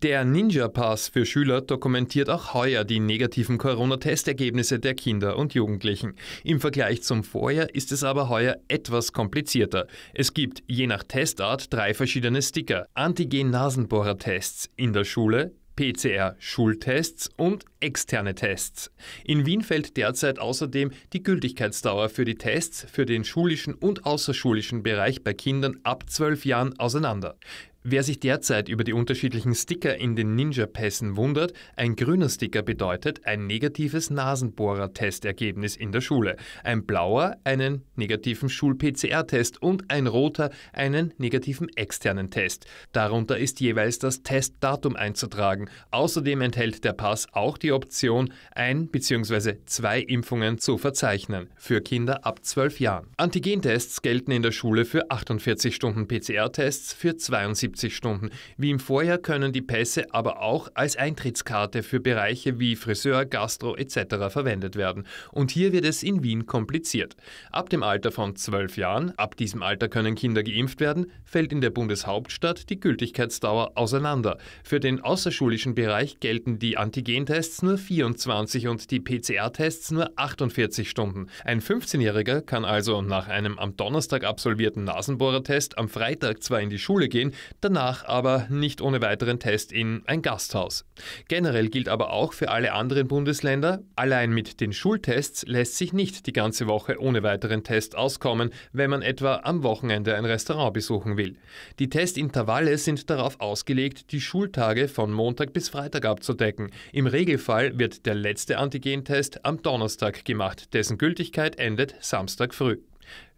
Der Ninja Pass für Schüler dokumentiert auch heuer die negativen Corona-Testergebnisse der Kinder und Jugendlichen. Im Vergleich zum Vorjahr ist es aber heuer etwas komplizierter. Es gibt je nach Testart drei verschiedene Sticker: Antigen-Nasenbohrer-Tests in der Schule, PCR-Schultests und externe Tests. In Wien fällt derzeit außerdem die Gültigkeitsdauer für die Tests für den schulischen und außerschulischen Bereich bei Kindern ab 12 Jahren auseinander. Wer sich derzeit über die unterschiedlichen Sticker in den Ninja-Pässen wundert, ein grüner Sticker bedeutet ein negatives Nasenbohrer-Testergebnis in der Schule, ein blauer einen negativen Schul-PCR-Test und ein roter einen negativen externen Test. Darunter ist jeweils das Testdatum einzutragen. Außerdem enthält der Pass auch die Option, ein bzw. zwei Impfungen zu verzeichnen für Kinder ab 12 Jahren. Antigentests gelten in der Schule für 48 Stunden PCR-Tests für 72 72 Stunden. Wie im Vorjahr können die Pässe aber auch als Eintrittskarte für Bereiche wie Friseur, Gastro etc. verwendet werden. Und hier wird es in Wien kompliziert. Ab dem Alter von 12 Jahren, ab diesem Alter können Kinder geimpft werden, fällt in der Bundeshauptstadt die Gültigkeitsdauer auseinander. Für den außerschulischen Bereich gelten die Antigentests nur 24 und die PCR-Tests nur 48 Stunden. Ein 15-Jähriger kann also nach einem am Donnerstag absolvierten Nasenbohrertest am Freitag zwar in die Schule gehen, danach aber nicht ohne weiteren Test in ein Gasthaus. Generell gilt aber auch für alle anderen Bundesländer, allein mit den Schultests lässt sich nicht die ganze Woche ohne weiteren Test auskommen, wenn man etwa am Wochenende ein Restaurant besuchen will. Die Testintervalle sind darauf ausgelegt, die Schultage von Montag bis Freitag abzudecken. Im Regelfall wird der letzte Antigentest am Donnerstag gemacht, dessen Gültigkeit endet Samstag früh.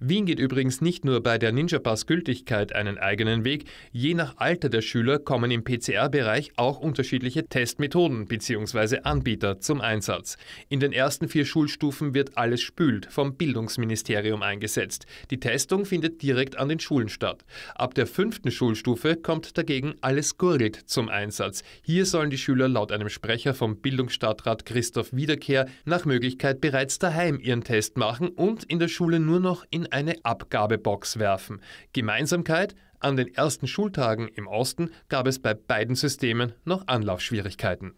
Wien geht übrigens nicht nur bei der Ninja-Pass-Gültigkeit einen eigenen Weg. Je nach Alter der Schüler kommen im PCR-Bereich auch unterschiedliche Testmethoden bzw. Anbieter zum Einsatz. In den ersten vier Schulstufen wird alles spült vom Bildungsministerium eingesetzt. Die Testung findet direkt an den Schulen statt. Ab der fünften Schulstufe kommt dagegen alles gurgelt zum Einsatz. Hier sollen die Schüler laut einem Sprecher vom Bildungsstadtrat Christoph Wiederkehr nach Möglichkeit bereits daheim ihren Test machen und in der Schule nur noch in eine Abgabebox werfen. Gemeinsamkeit, an den ersten Schultagen im Osten gab es bei beiden Systemen noch Anlaufschwierigkeiten.